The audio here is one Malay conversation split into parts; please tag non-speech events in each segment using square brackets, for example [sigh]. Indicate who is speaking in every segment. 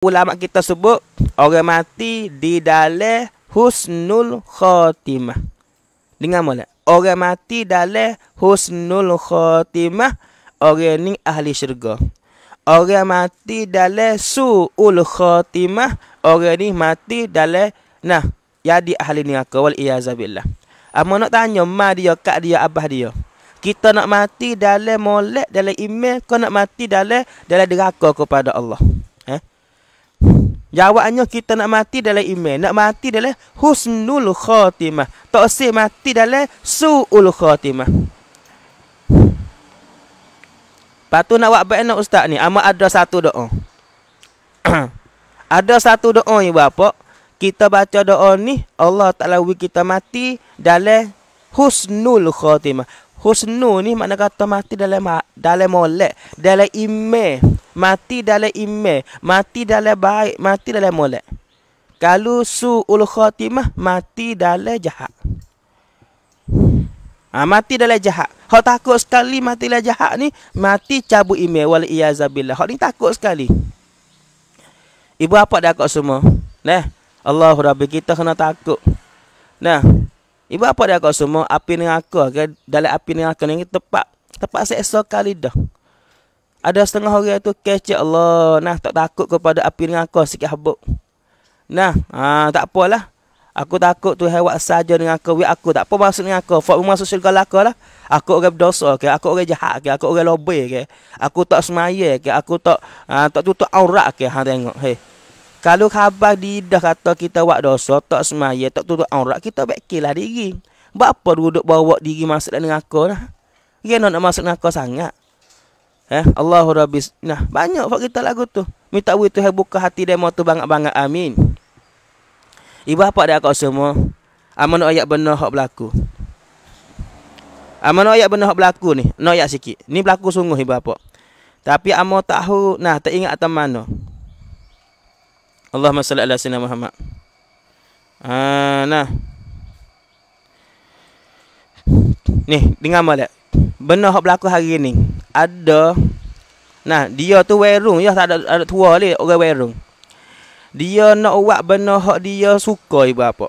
Speaker 1: ulama kita sebut orang mati di dalam husnul khatimah. Dengar molek. Orang mati dalam husnul khatimah orang ini ahli syurga. Orang mati dalam suul khatimah orang ini mati dalam nah jadi ahli neraka wal iazabilah. Amo nak tanya ma dia kak dia abah dia. Kita nak mati dalam molek dalam iman kau nak mati dalam dalam neraka kepada Allah. Jawabannya kita nak mati dalam iman. Nak mati dalam husnul khatimah. Tak usah mati dalam su'ul khatimah. Lepas nak buat baik nak ustaz ni. Amat ada satu doa. [clears throat] ada satu doa ni berapa? Kita baca doa ni. Allah Ta'ala kita mati dalam husnul khatimah husnu ni makna kata mati dalam dalam molek dalam ime mati dalam ime mati dalam baik mati dalam molek kalau su suul khatimah mati dalam jahat ha, mati dalam jahat hok takut sekali mati dalam jahat ni mati cabut ime wal iazabilah hok ni takut sekali ibu apa dah kok semua nah Allahu rabbi kita kena takut nah Ibu apa dia kau semua api neraka ke dalam api neraka ni tepat tepat seksa kali dah. Ada setengah orang itu kecil Allah nah tak takut kepada api neraka sikit habuk. Nah, ha, tak apalah. Aku takut tu hewat saja dengan aku. Wih aku tak apa masuk dengan aku. Fak rumah sosial kau lah. Aku orang berdosa ke. Aku orang jahat ke. Aku orang lobe ke. Aku tak semaya ke. Aku tak uh, tak tutup aurat ke. Ha tengok. Hei. Kalau khabar di dah kata kita buat dosa, tak semaya, tak tutup aurat, kita bekil lah diri. Buat apa duduk bawa diri masuk dalam neraka lah. Dia nak, nak masuk neraka sangat. Eh, Allahu Rabbi. Nah, banyak buat kita lagu tu. Minta wui tu, buka hati dia mahu tu banget-banget. Amin. Ibu apa dia kau semua? Amanu ayat benar hak berlaku. Amanu ayat benar hak berlaku ni. Noyak sikit. Ni berlaku sungguh ibu apa. Tapi amo tahu, nah tak ingat atas mana. Allahumma salli ala sayyidina Muhammad. Ah nah. Ni dengar molek. Benda hak berlaku hari ni. Ada nah dia tu werung. ya tak ada ada tua le orang warung. Dia nak buat benda hak dia suka ibu apa.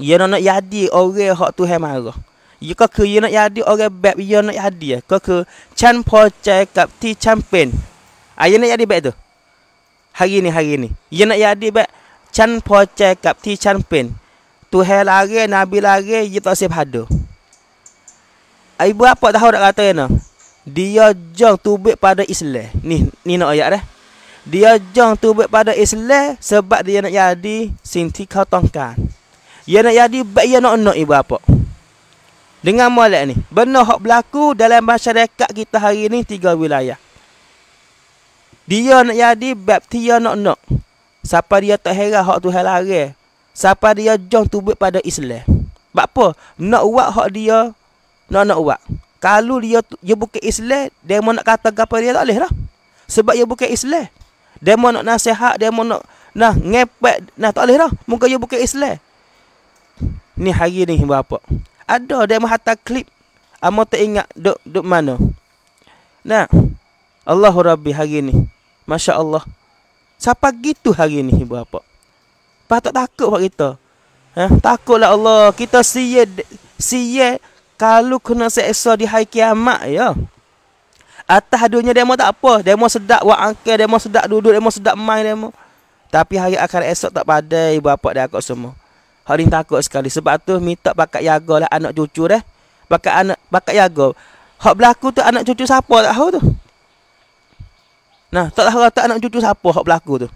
Speaker 1: Dia nak, nak jadi orang hak Tuhan marah. Dia ya, kok dia nak jadi orang bab dia nak jadi. Kok ke chan po chai kap ti champion. Ayah nak jadi bab tu hari ni hari ni ia nak jadi baik chan poche kap ti chan pen tu hai lagi nabi lagi ia tak sip hada ah, ibu apa tahu nak kata ya dia jong tubik pada islam ni ni nak ayat dah dia jong tubik pada islam sebab dia nak jadi sinti kau tongkan ia nak jadi baik ia nak nak ibu apa dengan molek ni benar hak berlaku dalam masyarakat kita hari ni tiga wilayah dia nak jadi baptia nak nak. Siapa dia tak heran hak Tuhan larang. Siapa dia jong tubuh pada Islam. Bak apa? Nak buat hak dia nak nak buat. Kalau dia dia bukan Islam, demo nak kata apa dia tak boleh lah. Sebab dia bukan Islam. Demo nak nasihat, demo nak nah ngepek, nah tak boleh lah. Muka dia bukan Islam. Ni hari ni berapa? Ada demo hantar klip. Amo tak ingat duk duk mana. Nah, Allahu Rabbi hari ni. Masya Allah. Siapa gitu hari ni ibu bapa? Patut takut buat kita. Ha? Takutlah Allah. Kita siye, siye kalau kena seksa di hari kiamat ya. Atas hadunya demo tak apa. Demo sedap buat angka. Demo sedap duduk. Demo sedap main demo. Tapi hari akan esok tak padai ibu bapa dia kot semua. Hari takut sekali. Sebab tu minta pakat jaga lah anak cucu dah. Pakat anak, pakat jaga. Hak berlaku tu anak cucu siapa tak tahu tu. Nah, tak tahu lah, tak anak cucu siapa hak berlaku tu.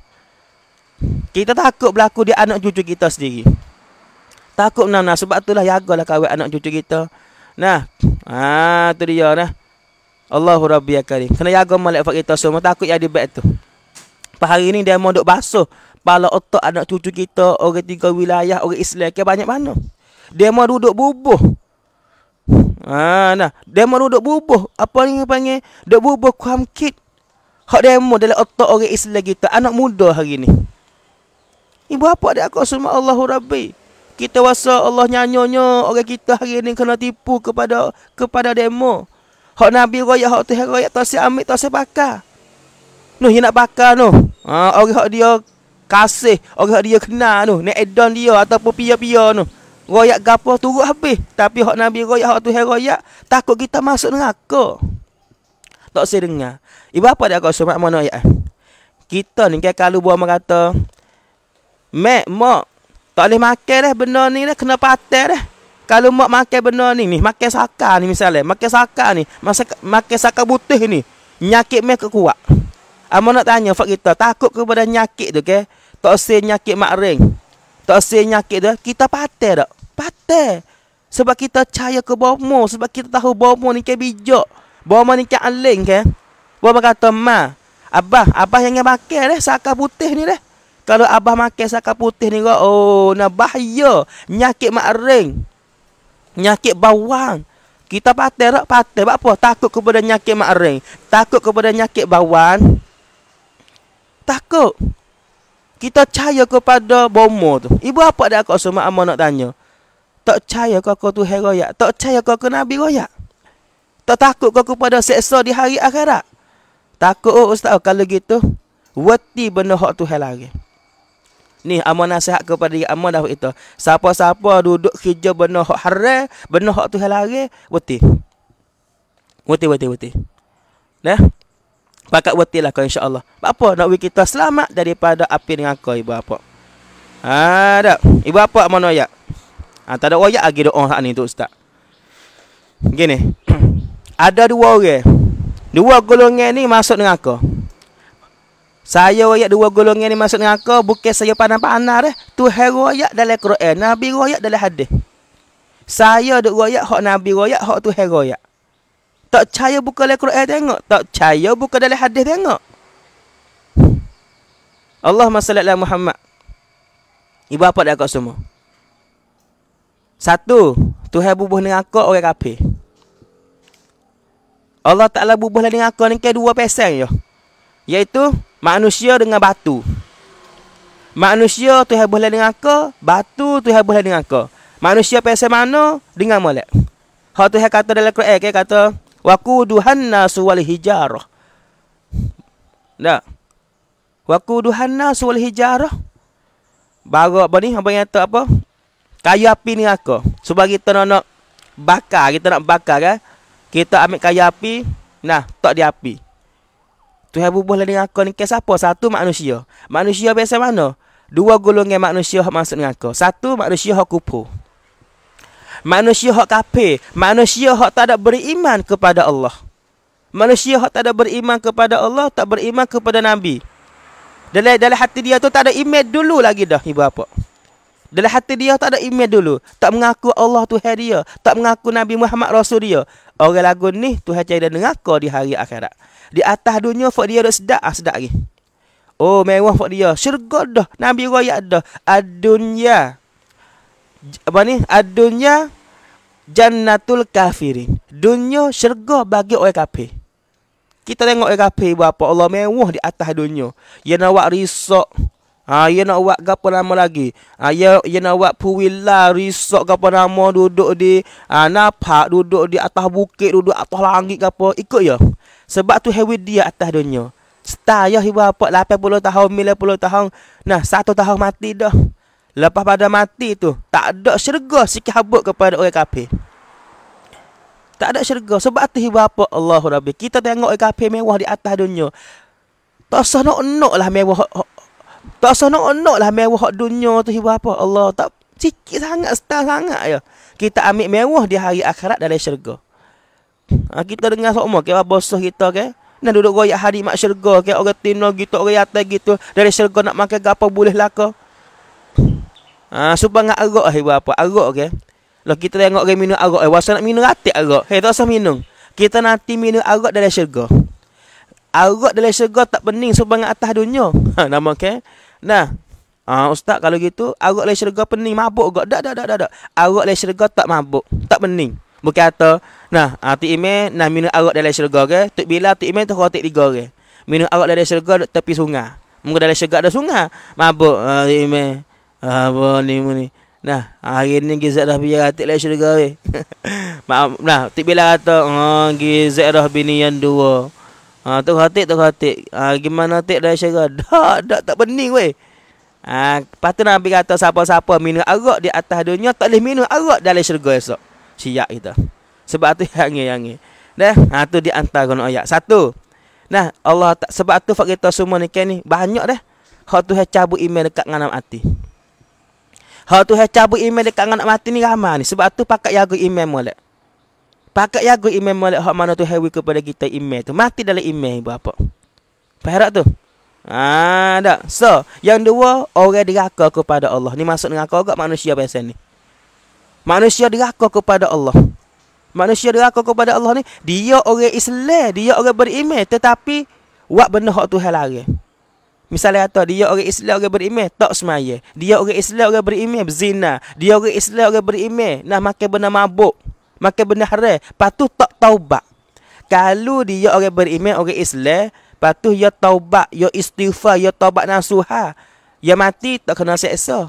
Speaker 1: Kita takut berlaku dia anak cucu kita sendiri. Takut nah, nah sebab itulah jagalah kawan anak cucu kita. Nah, ha ah, tu dia nah. Allahu Rabbi ya Karim. Kena jaga malaikat kita semua takut yang dibek tu. Pas hari ni dia mau duk basuh pala otak anak cucu kita, orang tiga wilayah, orang Islam ke banyak mana. Dia mau duduk bubuh. Ha ah, nah, dia mau duduk bubuh. Apa ni panggil? Duduk bubuh kuam kit. Hak demo dalam otak orang Islam kita Anak muda hari ni Ibu apa ada aku semua Allahu Rabbi Kita rasa Allah nyanyonya Orang kita hari ni kena tipu kepada Kepada demo Hak Nabi raya, hak Tuhan raya Tak si ambil, tak si bakar Nuh, dia nak bakar noh. ha, Orang hak dia kasih Orang hak dia kena noh Nak edon dia ataupun pia-pia noh. Royak gapo turut habis Tapi hak Nabi raya, hak Tuhan raya Takut kita masuk neraka Takut kita masuk neraka tak saya dengar. Ibu apa dia kau mak mana ayat? Eh? Kita ni kan kalau buah mengata, Mak, mak. Tak boleh makan dah benda ni dah. Kena patah dah. Kalau mak makan benda ni ni. Makan saka ni misalnya. Makan saka ni. Masa, makan saka butih ni. Nyakit mak ke kuat. Amo nak tanya fak kita. Takut kepada nyakit tu ke? Tak usah nyakit mak ring. Tak usah nyakit tu. Kita patah tak? Patah. Sebab kita percaya ke bomo. Sebab kita tahu bomo ni ke kan bijak. Bawa mana cak aling ke? Eh. Bawa mana kata ma? Abah, abah yang yang pakai deh, saka putih ni deh. Kalau abah makan saka putih ni, oh, nah bahaya. Nyakit mak ring. Nyakit bawang. Kita patah tak? Patah. Sebab apa? Takut kepada nyakit mak ring. Takut kepada nyakit bawang. Takut. Kita percaya kepada bomo tu. Ibu apa dah kau semua amat nak tanya? Tak percaya kau kau tu heroyak. Tak percaya kau ke nabi royak. Tak takut kau kepada seksa di hari akhirat. Takut oh ustaz oh, kalau gitu. Wati benda hak tu hal lagi. Ni amal nasihat kepada diri amal dah itu. Siapa-siapa duduk kerja benda hak haram, benda hak tu hal lagi, wati. Wati wati wati. Nah. Pakat wati lah kau insya-Allah. Apa nak bagi kita selamat daripada api neraka ibu apa? Ha dak. Ibu apa mana ayat? Ha, tak ada ayat lagi doa saat ni tu ustaz. Gini. [clears throat] ada dua orang. Dua golongan ni masuk dengan aku. Saya ayat dua golongan ni masuk dengan aku. bukan saya panah-panah. dah. Tu hero ayat dalam Quran, nabi ayat dalam hadis. Saya duk royak hak nabi royak hak tu hero ayat. Tak percaya buka dalam Quran tengok, tak percaya buka dalam hadis tengok. Allah salli ala Muhammad. Ibu apa dak semua? Satu, Tuhan bubuh neraka orang kafir. Allah Ta'ala bubuhlah dengan aku ni ke dua pesan je. Iaitu manusia dengan batu. Manusia tu yang boleh dengan aku, batu tu yang boleh dengan aku. Manusia pesan mana dengan molek. Ha tu yang kata dalam Quran ke kata waku nasu wal hijarah. Dak. Waku nasu wal hijarah. Baru apa ni? Apa yang apa? Kayu api ni aku. Sebab kita nak, nak bakar, kita nak bakar kan. Kita ambil kayu api Nah, tak di api Tuhan bubuh lah dengan aku ni Kes apa? Satu manusia Manusia biasa mana? Dua golongan manusia yang masuk dengan aku Satu manusia yang kupu Manusia yang kape, Manusia yang tak ada beriman kepada Allah Manusia yang tak ada beriman kepada Allah Tak beriman kepada Nabi dalam, dalam hati dia tu tak ada iman dulu lagi dah ibu bapa. Dalam hati dia tak ada iman dulu. Tak mengaku Allah tu dia. Tak mengaku Nabi Muhammad Rasul dia. Orang lagu ni tu hati dia mengaku di hari akhirat. Di atas dunia fok dia dah sedap. Ah, sedap lagi. Oh mewah fok dia. Syurga dah. Nabi Raya dah. Adunya. Apa ni? Adunya. Jannatul kafirin. Dunia syurga bagi orang kafir. Kita tengok orang kafir berapa. Allah mewah di atas dunia. Yang nak buat risau. Ha, ah, ia nak buat ke apa nama lagi? Ha, ia, ia nak buat puwila, lah, risok ke apa nama duduk di ha, napak, duduk di atas bukit, duduk atas langit ke apa. Ikut ya. Sebab tu hewi dia atas dunia. Setah ya ibu apa, 80 tahun, puluh tahun. Nah, satu tahun mati dah. Lepas pada mati tu, tak ada syurga sikit habuk kepada orang kafir. Tak ada syurga. Sebab tu ibu apa, Allah Rabbi. Kita tengok orang kafir mewah di atas dunia. Tak usah nak lah mewah tak nak anak lah mewah hak dunia tu hibur apa. Allah tak sikit sangat, setah sangat ya. Kita ambil mewah di hari akhirat dalam syurga. Ha, kita dengar semua ke bosoh kita ke. Nak duduk royak hari mak syurga ke orang tino gitu orang atas gitu dari syurga nak makan gapo boleh lah ke. Ha, supaya ngak arak hibur apa. Arak ke. Lah kita tengok orang minum arak, eh, wasa nak minum ratik arak. Hei tak usah minum. Kita nanti minum arak dari syurga. Arak dalam syurga tak pening sebangat atas dunia. Ha, nama ke? Nah. Ah ustaz kalau gitu arak dalam syurga pening mabuk gak? Dak dak dak dak dak. Arak dalam syurga tak mabuk, tak pening. Bukan kata nah ati ha, ime nah minum arak dalam syurga ke? Tok bila ati ime tu khotik tiga ke? Minum arak dalam syurga tepi sungai. Muka dalam syurga ada sungai. Mabuk ati uh, ime. Ah boleh muni. Nah, ha, hari ni gizat dah biar atik lah syurga weh. [laughs] Maaf, nah, tiba bila kata, oh, gizat dah bini yang dua. Ha tu hatik tu hatik. Ha gimana hatik dah syara? [laughs] Dak dak tak bening weh. Ha patut nak ambil kata siapa-siapa minum arak di atas dunia tak boleh minum arak dalam syurga esok. Siap kita. Sebab tu [laughs] yang ni Dah, ha tu di antara guna ayat. Satu. Nah, Allah tak sebab tu fak kita semua ni kan ni banyak dah. Hak tu hai cabut email dekat nganam hati. Hak tu hai cabut email dekat nganam hati ni ramai ni. Sebab tu pakat jaga email molek. Pakat jaga iman malik hak mana tu hewi kepada kita iman tu. Mati dalam iman ibu apa. Faham tu? Ah, tak. So, yang dua, orang diraka kepada Allah. Ni masuk neraka juga manusia biasa ni. Manusia diraka kepada Allah. Manusia diraka kepada Allah ni, dia orang Islam, dia orang beriman. Tetapi, buat benda hak tu hal Misalnya kata dia orang Islam orang beriman tak semaya. Dia orang Islam orang beriman berzina. Dia orang Islam orang beriman nak makan benda mabuk makan benda haram patuh tak taubat kalau dia orang beriman orang Islam patuh dia taubat dia istighfar dia taubat nasuha dia mati tak kena seksa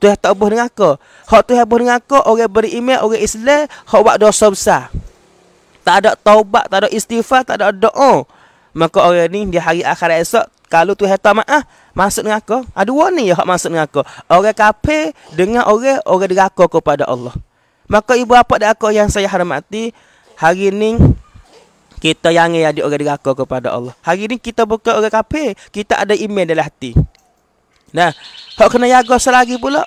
Speaker 1: tu yang tak dengan aku hak tu habuh dengan aku orang beriman orang Islam hak buat dosa besar tak ada taubat tak ada istighfar tak ada doa maka orang ni di hari akhir esok kalau tu hata maaf masuk dengan aku ada warning ya hak masuk dengan aku orang kafir dengan orang orang deraka kepada Allah Maka ibu bapa dan aku yang saya hormati, hari ini kita yang ada adik orang dengan kepada Allah. Hari ini kita bukan orang kafir, kita ada iman dalam hati. Nah, hak kena jaga selagi pula.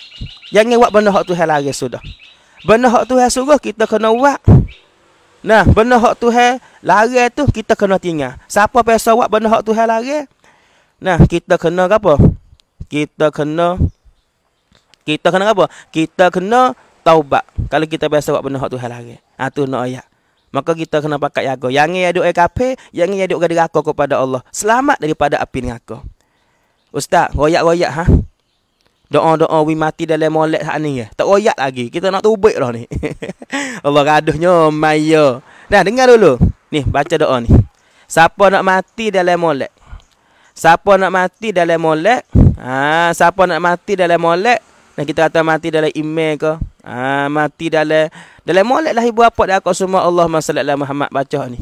Speaker 1: Jangan buat benda hak Tuhan lagi sudah. Benda hak Tuhan suruh kita kena buat. Nah, benda hak Tuhan lari tu kita kena tinggal. Siapa biasa buat benda hak Tuhan lari? Nah, kita kena apa? Kita kena kita kena apa? Kita kena taubat. Kalau kita biasa buat benda hak Tuhan lagi. Ah ha, tu nak ayat. Maka kita kena pakai Yago. Yang ini duk kafe, yang ini duk gadi aku kepada Allah. Selamat daripada api neraka. Ustaz, royak-royak ha. Doa-doa wi mati dalam molek hak ni ya. Tak royak lagi. Kita nak tubik dah ni. [laughs] Allah gaduhnya maya. Nah, dengar dulu. Ni baca doa ni. Siapa nak mati dalam molek? Siapa nak mati dalam molek? Ha, siapa nak mati dalam molek? Nah kita kata mati dalam email ke? Ha, mati dalam dalam molek lah ibu apa dah kau semua Allah Masalah Muhammad baca ni.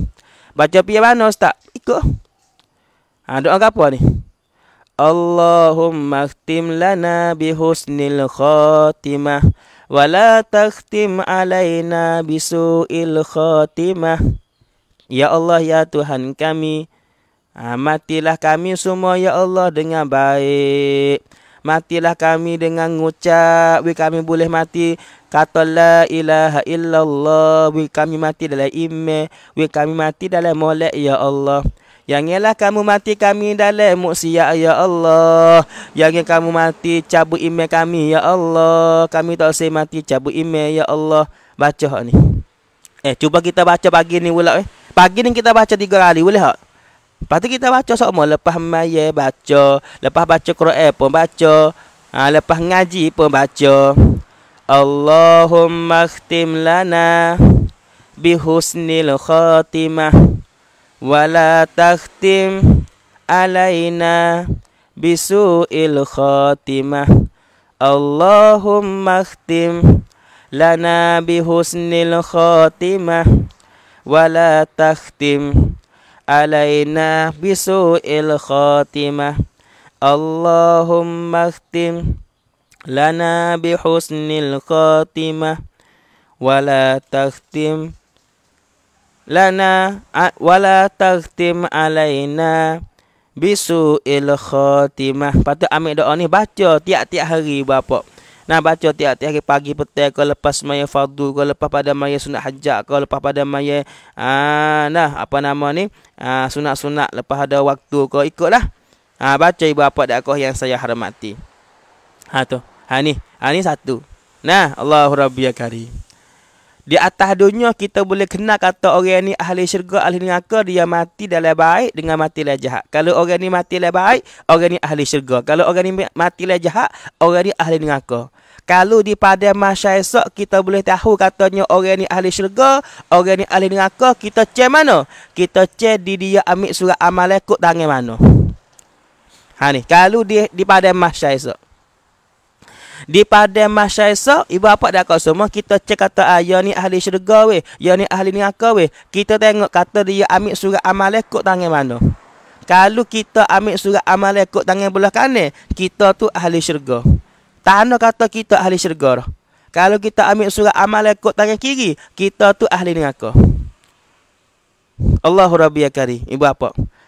Speaker 1: Baca pi mana ustaz? Ikut. Ha, doa ke apa ni? Allahumma akhtim lana bi husnil khatimah wa la takhtim alaina bi su'il khatimah. Ya Allah ya Tuhan kami, ha, matilah kami semua ya Allah dengan baik. Matilah kami dengan ngucap we kami boleh mati Kata la ilaha illallah we kami mati dalam ime, we kami mati dalam molek ya Allah yang ialah kamu mati kami dalam muksiat ya Allah. Yang ialah kamu mati cabut ime kami ya Allah. Kami tak usah mati cabut ime ya Allah. Baca ni. Eh cuba kita baca pagi ni pula eh. Pagi ni kita baca tiga kali boleh tak? Lepas tu kita baca semua. Lepas maya baca. Lepas baca Quran pun baca. Ha, lepas ngaji pun baca. Allahumma khtim lana bihusnil khatimah. Wala takhtim alaina bisu'il khatimah. Allahumma khtim lana bihusnil khatimah. Wala takhtim alaina علينا بسوء الخاتمة اللهم اختم لنا بحسن الخاتمة ولا تختم لنا ولا تختم علينا بسوء الخاتمة Patut ambil doa ni baca tiap-tiap hari bapak. Nah baca tiap-tiap pagi petang ke lepas maya fardu ke lepas pada maya sunat hajat ke lepas pada maya ah nah apa nama ni ah sunat-sunat lepas ada waktu ke ikutlah. Ah baca ibu bapa kau yang saya hormati. Ha tu. Ha ni. Ha ni satu. Nah, Allahu Rabbi Akari. Ya Di atas dunia kita boleh kenal kata orang ni ahli syurga ahli neraka dia mati dalam baik dengan mati dalam jahat. Kalau orang ni mati dalam baik, orang ni ahli syurga. Kalau orang ni mati dalam jahat, orang ni ahli neraka. Kalau di pada masa esok kita boleh tahu katanya orang ni ahli syurga, orang ni ahli neraka, kita cek mana? Kita cek di dia ambil surat amal ikut tangan mana? Ha ni, kalau di di pada masa esok. Di pada masa esok, ibu bapa dah kau semua, kita cek kata, ah, ya ni ahli syurga weh, ya ni ahli neraka weh. Kita tengok kata dia ambil surat amal ikut tangan mana? Kalau kita ambil surat amal ikut tangan belah kanan, kita tu ahli syurga. Tanda kata kita ahli syurga dah. Kalau kita ambil surat amal ikut tangan kiri, kita tu ahli neraka. Allahu Rabbi Akari. Ibu apa?